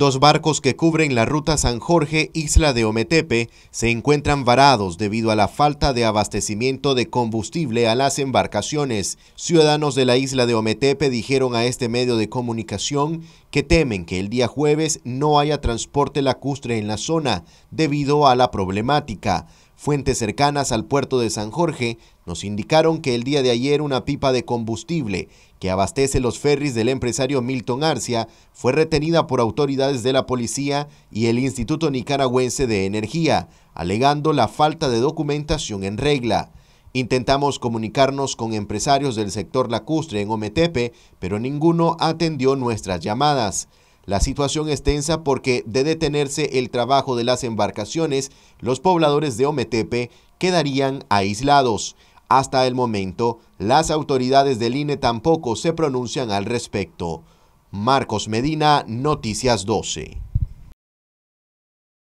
Dos barcos que cubren la ruta San Jorge-Isla de Ometepe se encuentran varados debido a la falta de abastecimiento de combustible a las embarcaciones. Ciudadanos de la isla de Ometepe dijeron a este medio de comunicación que temen que el día jueves no haya transporte lacustre en la zona debido a la problemática. Fuentes cercanas al puerto de San Jorge nos indicaron que el día de ayer una pipa de combustible que abastece los ferries del empresario Milton Arcia fue retenida por autoridades de la policía y el Instituto Nicaragüense de Energía, alegando la falta de documentación en regla. Intentamos comunicarnos con empresarios del sector lacustre en Ometepe, pero ninguno atendió nuestras llamadas. La situación es tensa porque de detenerse el trabajo de las embarcaciones, los pobladores de Ometepe quedarían aislados. Hasta el momento, las autoridades del INE tampoco se pronuncian al respecto. Marcos Medina, Noticias 12.